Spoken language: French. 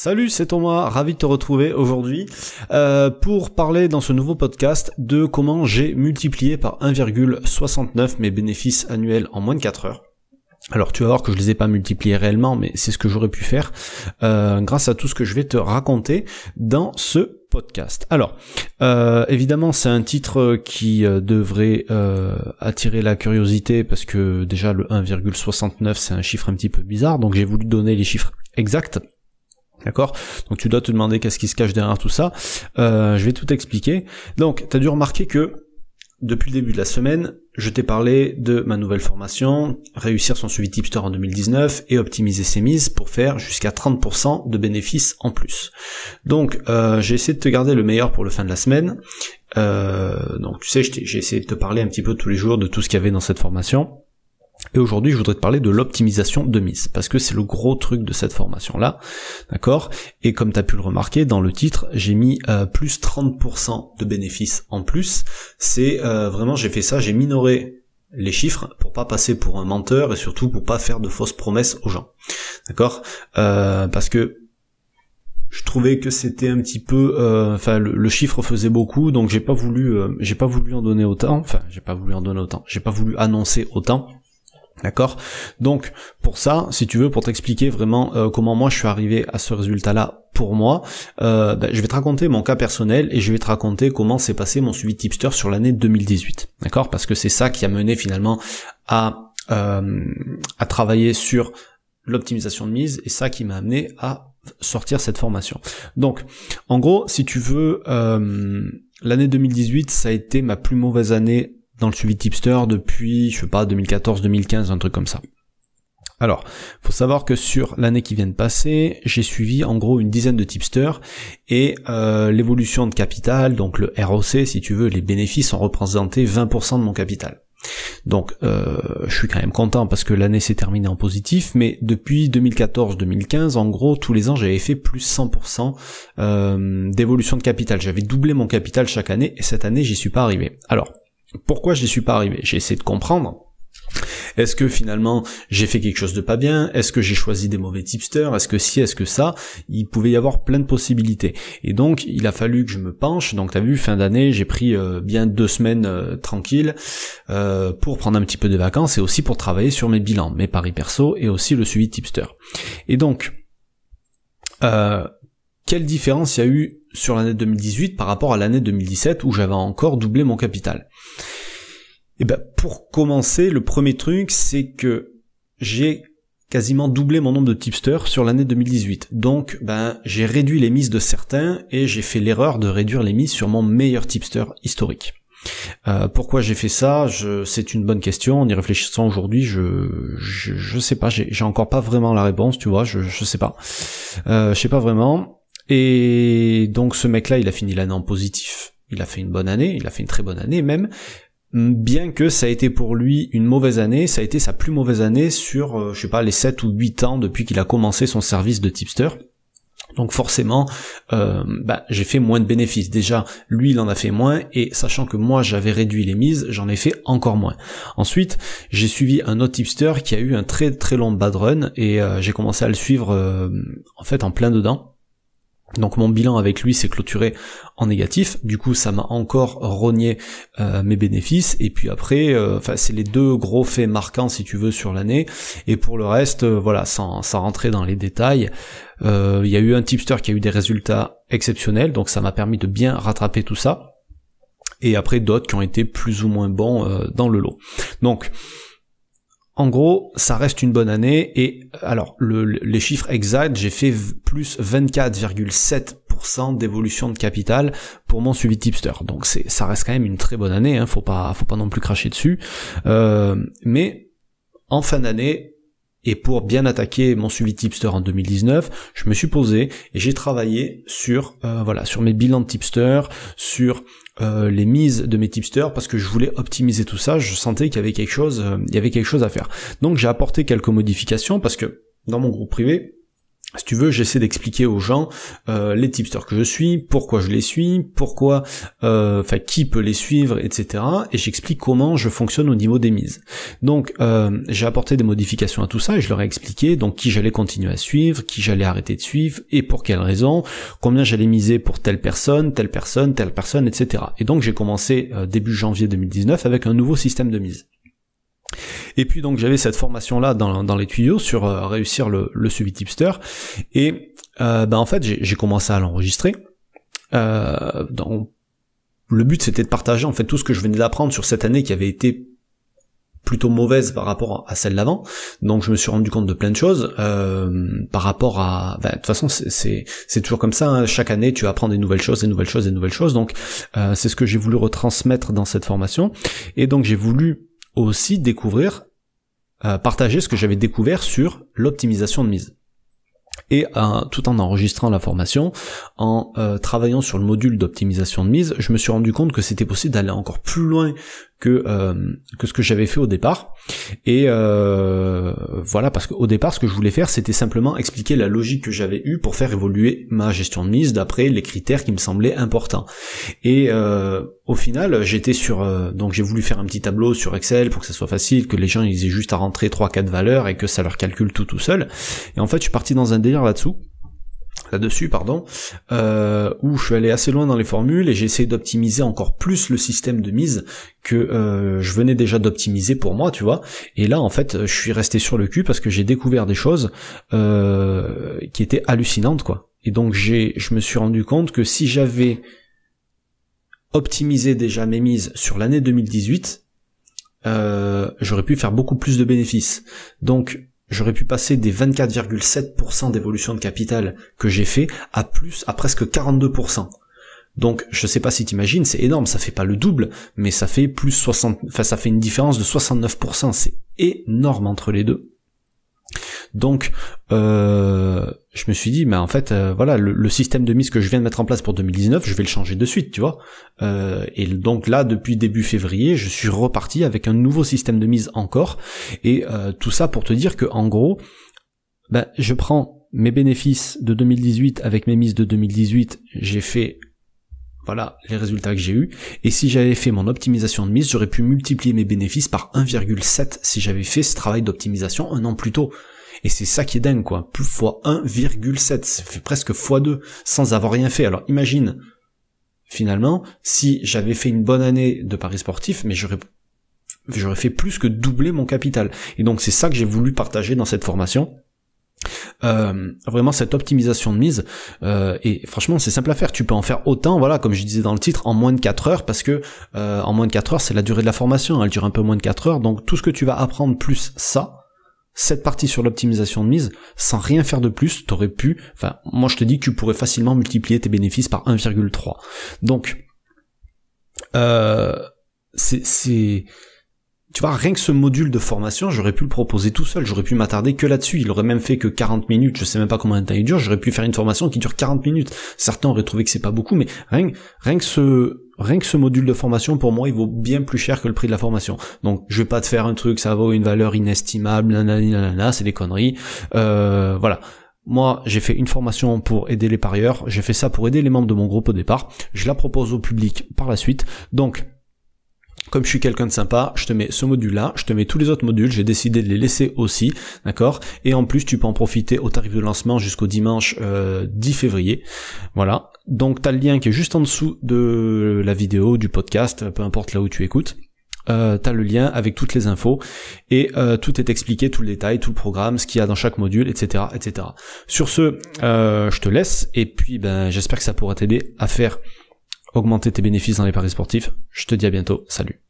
Salut, c'est Thomas, ravi de te retrouver aujourd'hui euh, pour parler dans ce nouveau podcast de comment j'ai multiplié par 1,69 mes bénéfices annuels en moins de 4 heures. Alors tu vas voir que je les ai pas multipliés réellement, mais c'est ce que j'aurais pu faire euh, grâce à tout ce que je vais te raconter dans ce podcast. Alors, euh, évidemment, c'est un titre qui devrait attirer la curiosité parce que déjà le 1,69 c'est un chiffre un petit peu bizarre, donc j'ai voulu donner les chiffres exacts D'accord Donc tu dois te demander qu'est-ce qui se cache derrière tout ça. Euh, je vais tout expliquer. Donc, tu as dû remarquer que depuis le début de la semaine, je t'ai parlé de ma nouvelle formation, réussir son suivi tipster en 2019 et optimiser ses mises pour faire jusqu'à 30% de bénéfices en plus. Donc euh, j'ai essayé de te garder le meilleur pour le fin de la semaine. Euh, donc tu sais, j'ai essayé de te parler un petit peu tous les jours de tout ce qu'il y avait dans cette formation. Et aujourd'hui, je voudrais te parler de l'optimisation de mise, parce que c'est le gros truc de cette formation-là, d'accord Et comme tu as pu le remarquer, dans le titre, j'ai mis euh, plus 30% de bénéfices en plus. C'est euh, vraiment, j'ai fait ça, j'ai minoré les chiffres pour pas passer pour un menteur et surtout pour pas faire de fausses promesses aux gens, d'accord euh, Parce que je trouvais que c'était un petit peu euh, enfin le, chiffre faisait beaucoup donc j'ai pas voulu j'ai pas voulu en donner autant enfin j'ai pas voulu en donner autant j'ai pas voulu annoncer autant D'accord Donc pour ça, si tu veux, pour t'expliquer vraiment euh, comment moi je suis arrivé à ce résultat-là pour moi, euh, bah, je vais te raconter mon cas personnel et je vais te raconter comment s'est passé mon suivi tipster sur l'année 2018. D'accord Parce que c'est ça qui a mené finalement à, euh, à travailler sur l'optimisation de mise et ça qui m'a amené à sortir cette formation. Donc en gros, si tu veux, l'année 2018, ça a été ma plus mauvaise année dans le suivi de tipster depuis, je sais pas, 2014-2015, un truc comme ça. Alors, faut savoir que sur l'année qui vient de passer, j'ai suivi en gros une dizaine de tipsters et euh, l'évolution de capital, donc le ROC si tu veux, les bénéfices ont représenté 20% de mon capital. Donc euh, je suis quand même content parce que l'année s'est terminée en positif, mais depuis 2014-2015, en gros, tous les ans, j'avais fait plus 100% euh, d'évolution de capital. J'avais doublé mon capital chaque année et cette année, j'y suis pas arrivé. Alors, pourquoi je n'y suis pas arrivé. J'ai essayé de comprendre. Est-ce que finalement j'ai fait quelque chose de pas bien Est-ce que j'ai choisi des mauvais tipsters Est-ce que si Est-ce que ça Il pouvait y avoir plein de possibilités. Et donc il a fallu que je me penche. Donc t'as vu, fin d'année, j'ai pris euh, bien deux semaines euh, tranquilles euh, pour prendre un petit peu de vacances et aussi pour travailler sur mes bilans, mes paris perso et aussi le suivi tipster. Et donc quelle différence il y a eu sur l'année 2018 par rapport à l'année 2017 où j'avais encore doublé mon capital. Et eh ben pour commencer, le premier truc, c'est que j'ai quasiment doublé mon nombre de tipsters sur l'année 2018. Donc ben j'ai réduit les mises de certains et j'ai fait l'erreur de réduire les mises sur mon meilleur tipster historique. Euh, pourquoi j'ai fait ça C'est une bonne question. En y réfléchissant aujourd'hui, je, je, sais pas. J'ai encore pas vraiment la réponse. Tu vois, je je sais pas. Euh, je sais pas vraiment. Et donc ce mec-là, il a fini l'année en positif. Il a fait une bonne année, il a fait une très bonne année même, bien que ça a été pour lui une mauvaise année, ça a été sa plus mauvaise année sur, euh, je sais pas, les 7 ou 8 ans depuis qu'il a commencé son service de tipster. Donc forcément, euh, bah, j'ai fait moins de bénéfices. Déjà, lui, il en a fait moins, et sachant que moi, j'avais réduit les mises, j'en ai fait encore moins. Ensuite, j'ai suivi un autre tipster qui a eu un très très long bad run, et euh, j'ai commencé à le suivre en fait en plein dedans. Donc mon bilan avec lui s'est clôturé en négatif, du coup ça m'a encore rogné euh, mes bénéfices, et puis après, euh, enfin c'est les deux gros faits marquants si tu veux sur l'année, et pour le reste, euh, voilà, sans, sans, rentrer dans les détails, il y a eu un tipster qui a eu des résultats exceptionnels, donc ça m'a permis de bien rattraper tout ça, et après d'autres qui ont été plus ou moins bons dans le lot. Donc en gros, ça reste une bonne année et alors le, les chiffres exacts, j'ai fait plus 24,7% d'évolution de capital pour mon suivi tipster. Donc c'est ça reste quand même une très bonne année, hein, faut pas faut pas non plus cracher dessus. Euh, mais en fin d'année et pour bien attaquer mon suivi tipster en 2019, je me suis posé et j'ai travaillé sur euh, voilà sur mes bilans de tipster, sur euh, les mises de mes tipsters parce que je voulais optimiser tout ça. Je sentais qu'il y avait quelque chose, euh, il y avait quelque chose à faire. Donc j'ai apporté quelques modifications parce que dans mon groupe privé, si tu veux, j'essaie d'expliquer aux gens euh, les tipsters que je suis, pourquoi je les suis, pourquoi, euh, enfin qui peut les suivre, etc. Et j'explique comment je fonctionne au niveau des mises. Donc euh, j'ai apporté des modifications à tout ça et je leur ai expliqué donc qui j'allais continuer à suivre, qui j'allais arrêter de suivre et pour quelles raisons, combien j'allais miser pour telle personne, telle personne, telle personne, etc. Et donc j'ai commencé début janvier 2019 avec un nouveau système de mise. Et puis donc j'avais cette formation là dans, les tuyaux sur euh, réussir le, suivi tipster. Et euh, ben en fait j'ai commencé à l'enregistrer. Euh, le but c'était de partager en fait tout ce que je venais d'apprendre sur cette année qui avait été plutôt mauvaise par rapport à celle d'avant. Donc je me suis rendu compte de plein de choses euh, par rapport à. Ben, de toute façon, c'est toujours comme ça. Hein. Chaque année, tu apprends des nouvelles choses, des nouvelles choses, des nouvelles choses. Donc euh, c'est ce que j'ai voulu retransmettre dans cette formation. Et donc j'ai voulu aussi découvrir euh, partager ce que j'avais découvert sur l'optimisation de mise. Et euh, tout en enregistrant la formation, en euh, travaillant sur le module d'optimisation de mise, je me suis rendu compte que c'était possible d'aller encore plus loin que euh, que ce que j'avais fait au départ. Et euh, voilà, parce qu'au départ, ce que je voulais faire, c'était simplement expliquer la logique que j'avais eue pour faire évoluer ma gestion de mise d'après les critères qui me semblaient importants. Et euh, au final, j'étais sur donc j'ai voulu faire un petit tableau sur Excel pour que ça soit facile, que les gens ils aient juste à rentrer trois quatre valeurs et que ça leur calcule tout tout seul. Et en fait, je suis parti dans un délire là-dessous là-dessus, pardon, euh, où je suis allé assez loin dans les formules et j'ai essayé d'optimiser encore plus le système de mise que euh, je venais déjà d'optimiser pour moi, tu vois. Et là, en fait, je suis resté sur le cul parce que j'ai découvert des choses euh, qui étaient hallucinantes, quoi. Et donc j'ai, je me suis rendu compte que si j'avais optimisé déjà mes mises sur l'année 2018, j'aurais pu faire beaucoup plus de bénéfices. Donc j'aurais pu passer des 24,7% d'évolution de capital que j'ai fait à plus, à presque 42%. Donc, je sais pas si t'imagines, c'est énorme, ça fait pas le double, mais ça fait plus 60, enfin, ça fait une différence de 69%, c'est énorme entre les deux. Donc, euh, je me suis dit, mais en fait, euh, voilà, le, système de mise que je viens de mettre en place pour 2019, je vais le changer de suite, tu vois. Euh, et donc là, depuis début février, je suis reparti avec un nouveau système de mise encore. Et tout ça pour te dire que, en gros, ben, je prends mes bénéfices de 2018 avec mes mises de 2018, j'ai fait voilà les résultats que j'ai eus. Et si j'avais fait mon optimisation de mise, j'aurais pu multiplier mes bénéfices par 1,7 si j'avais fait ce travail d'optimisation un an plus tôt. Et c'est ça qui est dingue, quoi. Plus fois 1,7, c'est presque fois 2 sans avoir rien fait. Alors imagine, finalement, si j'avais fait une bonne année de paris sportif, mais j'aurais j'aurais fait plus que doubler mon capital. Et donc c'est ça que j'ai voulu partager dans cette formation. Euh, vraiment cette optimisation de mise euh, et franchement c'est simple à faire tu peux en faire autant voilà comme je disais dans le titre en moins de 4 heures parce que euh, en moins de 4 heures c'est la durée de la formation elle dure un peu moins de 4 heures donc tout ce que tu vas apprendre plus ça cette partie sur l'optimisation de mise, sans rien faire de plus, t'aurais pu, enfin, moi je te dis que tu pourrais facilement multiplier tes bénéfices par 1,3. Donc, euh, c'est, tu vois, rien que ce module de formation, j'aurais pu le proposer tout seul, j'aurais pu m'attarder que là-dessus, il aurait même fait que 40 minutes, je sais même pas combien de temps il dure, j'aurais pu faire une formation qui dure 40 minutes. Certains auraient trouvé que c'est pas beaucoup, mais rien que ce, rien que ce module de formation, pour moi, il vaut bien plus cher que le prix de la formation. Donc, je vais pas te faire un truc, ça vaut une valeur inestimable, nanana, c'est des conneries. Euh, voilà. Moi, j'ai fait une formation pour aider les parieurs. J'ai fait ça pour aider les membres de mon groupe au départ. Je la propose au public par la suite. Donc, comme je suis quelqu'un de sympa, je te mets ce module-là, je te mets tous les autres modules, j'ai décidé de les laisser aussi, d'accord Et en plus, tu peux en profiter au tarif de lancement jusqu'au dimanche 10 euh, février. Voilà, donc as le lien qui est juste en dessous de la vidéo, du podcast, peu importe là où tu écoutes. Euh, as le lien avec toutes les infos et euh, tout est expliqué, tout le détail, tout le programme, ce qu'il y a dans chaque module, etc., etc. Sur ce, euh, je te laisse et puis ben j'espère que ça pourra t'aider à faire augmenter tes bénéfices dans les paris sportifs. Je te dis à bientôt. Salut.